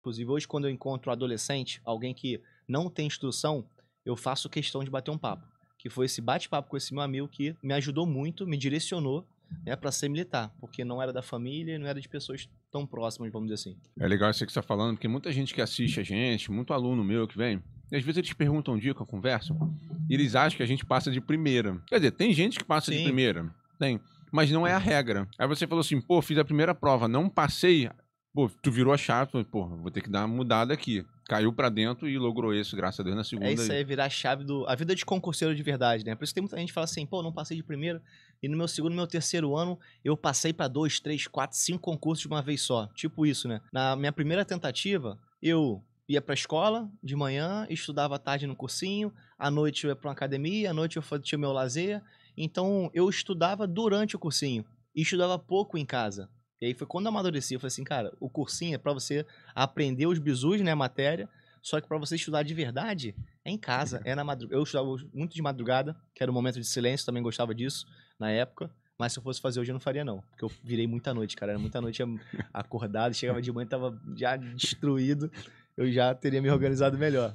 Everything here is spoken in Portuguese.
Inclusive, hoje, quando eu encontro um adolescente, alguém que não tem instrução, eu faço questão de bater um papo. Que foi esse bate-papo com esse meu amigo que me ajudou muito, me direcionou né, para ser militar, porque não era da família, não era de pessoas tão próximas, vamos dizer assim. É legal isso que você está falando, porque muita gente que assiste a gente, muito aluno meu que vem, às vezes eles perguntam dica, conversam, e eles acham que a gente passa de primeira. Quer dizer, tem gente que passa Sim. de primeira, tem, mas não é a uhum. regra. Aí você falou assim, pô, fiz a primeira prova, não passei, Pô, tu virou a chave, pô, vou ter que dar uma mudada aqui. Caiu para dentro e logrou isso, graças a Deus, na é segunda. É isso aí, virar a chave do. A vida de concurseiro de verdade, né? Por isso tem muita gente que fala assim, pô, não passei de primeiro. E no meu segundo, no meu terceiro ano, eu passei para dois, três, quatro, cinco concursos de uma vez só. Tipo isso, né? Na minha primeira tentativa, eu ia pra escola de manhã, estudava à tarde no cursinho, à noite eu ia pra uma academia, à noite eu tinha meu lazer. Então eu estudava durante o cursinho e estudava pouco em casa. E aí foi quando eu amadureci, eu falei assim, cara, o cursinho é para você aprender os bisus, né, a matéria, só que para você estudar de verdade é em casa, é na madrugada. Eu estudava muito de madrugada, que era um momento de silêncio, também gostava disso na época. Mas se eu fosse fazer hoje, eu não faria, não. Porque eu virei muita noite, cara. Era muita noite acordado, chegava de manhã, tava já destruído. Eu já teria me organizado melhor.